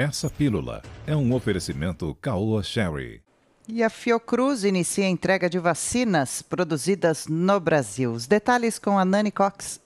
Essa pílula é um oferecimento Caoa Sherry. E a Fiocruz inicia a entrega de vacinas produzidas no Brasil. Os detalhes com a Nani Cox.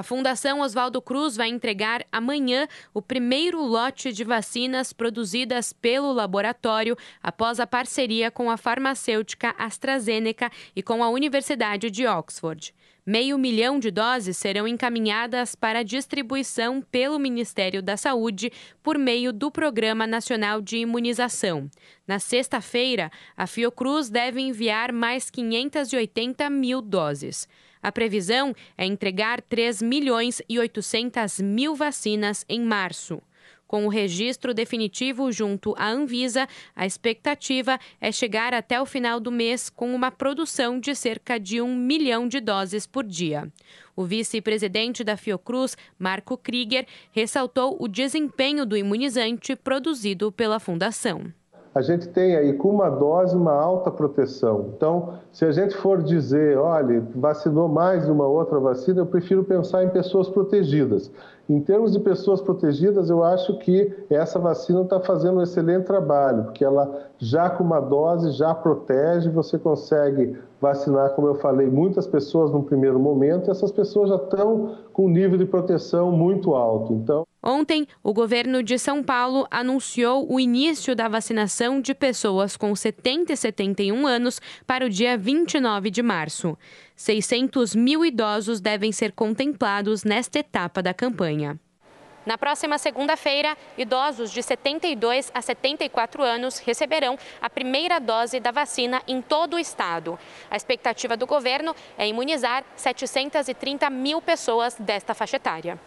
A Fundação Oswaldo Cruz vai entregar amanhã o primeiro lote de vacinas produzidas pelo laboratório após a parceria com a farmacêutica AstraZeneca e com a Universidade de Oxford. Meio milhão de doses serão encaminhadas para distribuição pelo Ministério da Saúde por meio do Programa Nacional de Imunização. Na sexta-feira, a Fiocruz deve enviar mais 580 mil doses. A previsão é entregar 3 milhões e 800 mil vacinas em março. Com o registro definitivo junto à Anvisa, a expectativa é chegar até o final do mês com uma produção de cerca de um milhão de doses por dia. O vice-presidente da Fiocruz, Marco Krieger, ressaltou o desempenho do imunizante produzido pela fundação a gente tem aí com uma dose uma alta proteção. Então, se a gente for dizer, olha, vacinou mais uma outra vacina, eu prefiro pensar em pessoas protegidas. Em termos de pessoas protegidas, eu acho que essa vacina está fazendo um excelente trabalho, porque ela já com uma dose já protege, você consegue vacinar, como eu falei, muitas pessoas no primeiro momento, e essas pessoas já estão com um nível de proteção muito alto. Então, Ontem, o governo de São Paulo anunciou o início da vacinação de pessoas com 70 e 71 anos para o dia 29 de março. 600 mil idosos devem ser contemplados nesta etapa da campanha. Na próxima segunda-feira, idosos de 72 a 74 anos receberão a primeira dose da vacina em todo o estado. A expectativa do governo é imunizar 730 mil pessoas desta faixa etária.